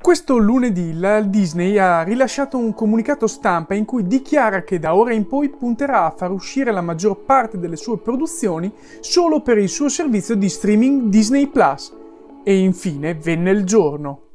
Questo lunedì la Disney ha rilasciato un comunicato stampa in cui dichiara che da ora in poi punterà a far uscire la maggior parte delle sue produzioni solo per il suo servizio di streaming Disney Plus. E infine venne il giorno.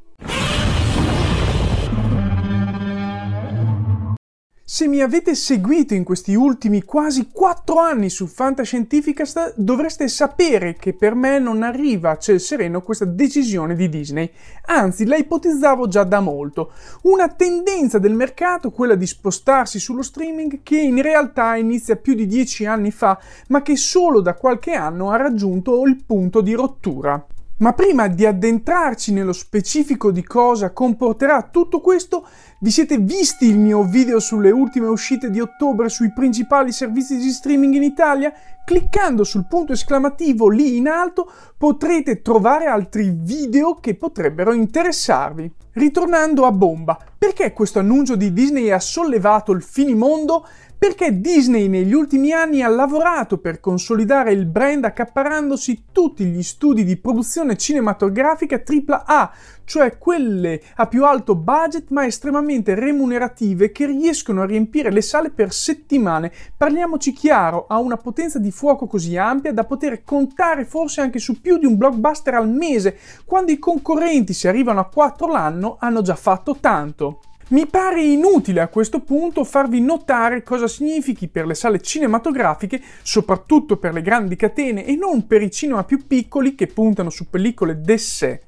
Se mi avete seguito in questi ultimi quasi 4 anni su Fantascientificast, dovreste sapere che per me non arriva a ciel sereno questa decisione di Disney. Anzi, la ipotizzavo già da molto. Una tendenza del mercato, quella di spostarsi sullo streaming, che in realtà inizia più di 10 anni fa, ma che solo da qualche anno ha raggiunto il punto di rottura. Ma prima di addentrarci nello specifico di cosa comporterà tutto questo, vi siete visti il mio video sulle ultime uscite di ottobre sui principali servizi di streaming in Italia? Cliccando sul punto esclamativo lì in alto potrete trovare altri video che potrebbero interessarvi. Ritornando a bomba, perché questo annuncio di Disney ha sollevato il finimondo? Perché Disney negli ultimi anni ha lavorato per consolidare il brand accaparrandosi tutti gli studi di produzione cinematografica AAA, cioè quelle a più alto budget ma estremamente remunerative che riescono a riempire le sale per settimane. Parliamoci chiaro, ha una potenza di fuoco così ampia da poter contare forse anche su più di un blockbuster al mese, quando i concorrenti, se arrivano a 4 l'anno, hanno già fatto tanto. Mi pare inutile a questo punto farvi notare cosa significhi per le sale cinematografiche, soprattutto per le grandi catene e non per i cinema più piccoli che puntano su pellicole d'essè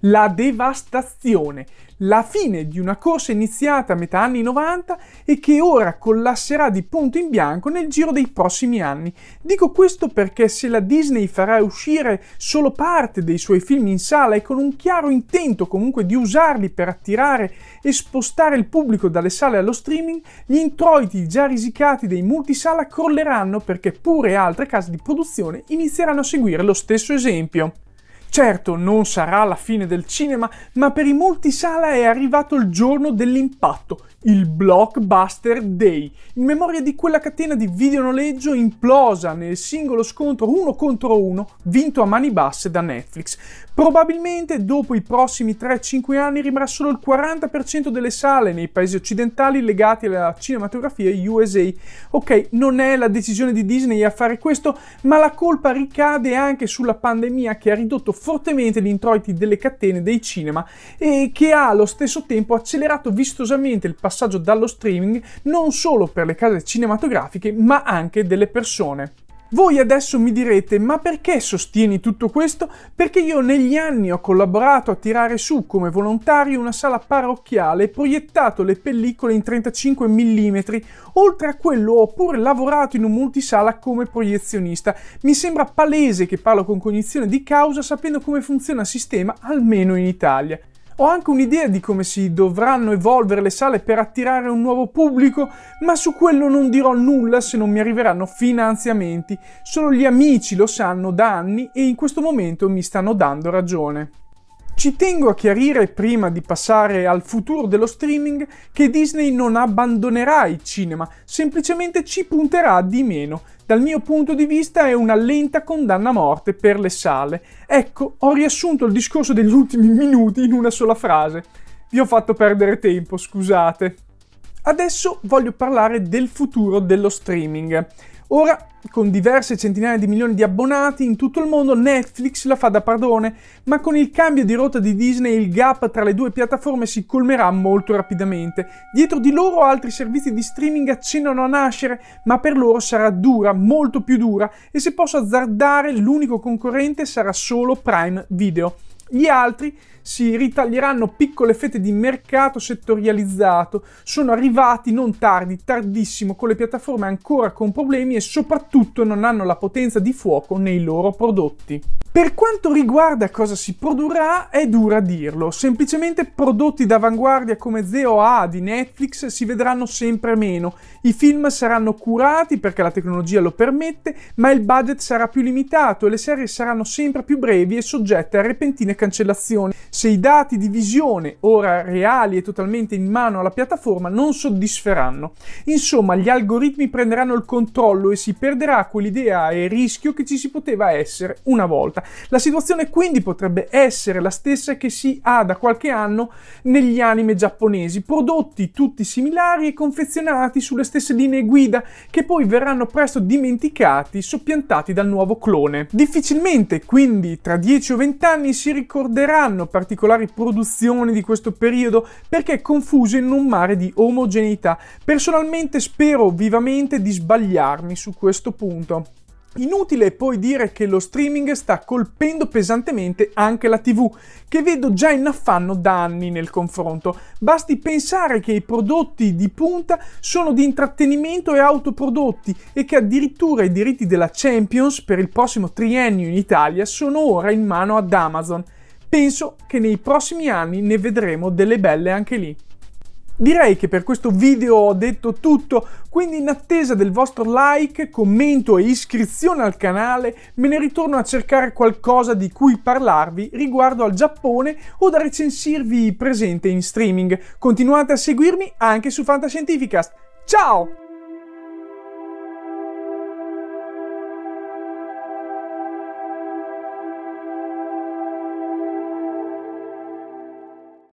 la devastazione, la fine di una corsa iniziata a metà anni 90 e che ora collasserà di punto in bianco nel giro dei prossimi anni. Dico questo perché se la Disney farà uscire solo parte dei suoi film in sala e con un chiaro intento comunque di usarli per attirare e spostare il pubblico dalle sale allo streaming, gli introiti già risicati dei multisala crolleranno perché pure altre case di produzione inizieranno a seguire lo stesso esempio. Certo, non sarà la fine del cinema, ma per i molti sala è arrivato il giorno dell'impatto il Blockbuster Day, in memoria di quella catena di videonoleggio implosa nel singolo scontro uno contro uno vinto a mani basse da Netflix. Probabilmente dopo i prossimi 3-5 anni rimarrà solo il 40% delle sale nei paesi occidentali legati alla cinematografia USA. Ok, non è la decisione di Disney a fare questo, ma la colpa ricade anche sulla pandemia che ha ridotto fortemente gli introiti delle catene dei cinema e che ha allo stesso tempo accelerato vistosamente il passaggio passaggio dallo streaming non solo per le case cinematografiche ma anche delle persone. Voi adesso mi direte, ma perché sostieni tutto questo? Perché io negli anni ho collaborato a tirare su come volontario una sala parrocchiale e proiettato le pellicole in 35 mm, oltre a quello ho pure lavorato in un multisala come proiezionista. Mi sembra palese che parlo con cognizione di causa sapendo come funziona il sistema, almeno in Italia. Ho anche un'idea di come si dovranno evolvere le sale per attirare un nuovo pubblico, ma su quello non dirò nulla se non mi arriveranno finanziamenti. Solo gli amici lo sanno da anni e in questo momento mi stanno dando ragione. Ci tengo a chiarire prima di passare al futuro dello streaming che Disney non abbandonerà il cinema, semplicemente ci punterà di meno. Dal mio punto di vista è una lenta condanna a morte per le sale. Ecco, ho riassunto il discorso degli ultimi minuti in una sola frase. Vi ho fatto perdere tempo, scusate. Adesso voglio parlare del futuro dello streaming. Ora, con diverse centinaia di milioni di abbonati in tutto il mondo, Netflix la fa da padrone, ma con il cambio di rotta di Disney il gap tra le due piattaforme si colmerà molto rapidamente. Dietro di loro altri servizi di streaming accennano a nascere, ma per loro sarà dura, molto più dura, e se posso azzardare l'unico concorrente sarà solo Prime Video. Gli altri si ritaglieranno piccole fette di mercato settorializzato, sono arrivati non tardi, tardissimo, con le piattaforme ancora con problemi e soprattutto non hanno la potenza di fuoco nei loro prodotti. Per quanto riguarda cosa si produrrà, è dura dirlo. Semplicemente prodotti d'avanguardia come Zeo A di Netflix si vedranno sempre meno. I film saranno curati perché la tecnologia lo permette, ma il budget sarà più limitato e le serie saranno sempre più brevi e soggette a repentine cancellazioni. Se i dati di visione, ora reali e totalmente in mano alla piattaforma, non soddisferanno. Insomma, gli algoritmi prenderanno il controllo e si perderà quell'idea e rischio che ci si poteva essere una volta aumentata. La situazione quindi potrebbe essere la stessa che si ha da qualche anno negli anime giapponesi, prodotti tutti similari e confezionati sulle stesse linee guida che poi verranno presto dimenticati, soppiantati dal nuovo clone. Difficilmente quindi tra 10 o 20 anni si ricorderanno particolari produzioni di questo periodo perché è confuso in un mare di omogeneità. Personalmente spero vivamente di sbagliarmi su questo punto. Inutile poi dire che lo streaming sta colpendo pesantemente anche la TV, che vedo già in affanno da anni nel confronto. Basti pensare che i prodotti di punta sono di intrattenimento e autoprodotti e che addirittura i diritti della Champions per il prossimo triennio in Italia sono ora in mano ad Amazon. Penso che nei prossimi anni ne vedremo delle belle anche lì. Direi che per questo video ho detto tutto, quindi in attesa del vostro like, commento e iscrizione al canale me ne ritorno a cercare qualcosa di cui parlarvi riguardo al Giappone o da recensirvi presente in streaming. Continuate a seguirmi anche su Fantascientificast. Ciao!